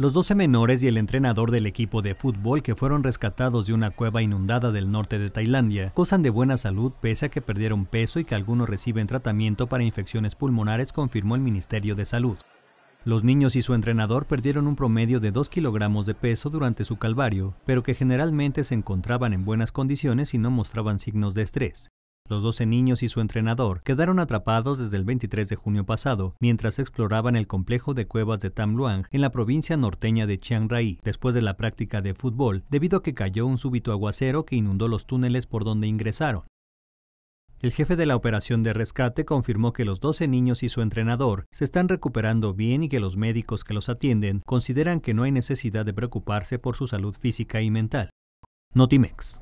Los 12 menores y el entrenador del equipo de fútbol que fueron rescatados de una cueva inundada del norte de Tailandia gozan de buena salud pese a que perdieron peso y que algunos reciben tratamiento para infecciones pulmonares, confirmó el Ministerio de Salud. Los niños y su entrenador perdieron un promedio de 2 kilogramos de peso durante su calvario, pero que generalmente se encontraban en buenas condiciones y no mostraban signos de estrés. Los 12 niños y su entrenador quedaron atrapados desde el 23 de junio pasado mientras exploraban el complejo de cuevas de Tam Luang en la provincia norteña de Chiang Rai después de la práctica de fútbol debido a que cayó un súbito aguacero que inundó los túneles por donde ingresaron. El jefe de la operación de rescate confirmó que los 12 niños y su entrenador se están recuperando bien y que los médicos que los atienden consideran que no hay necesidad de preocuparse por su salud física y mental. Notimex.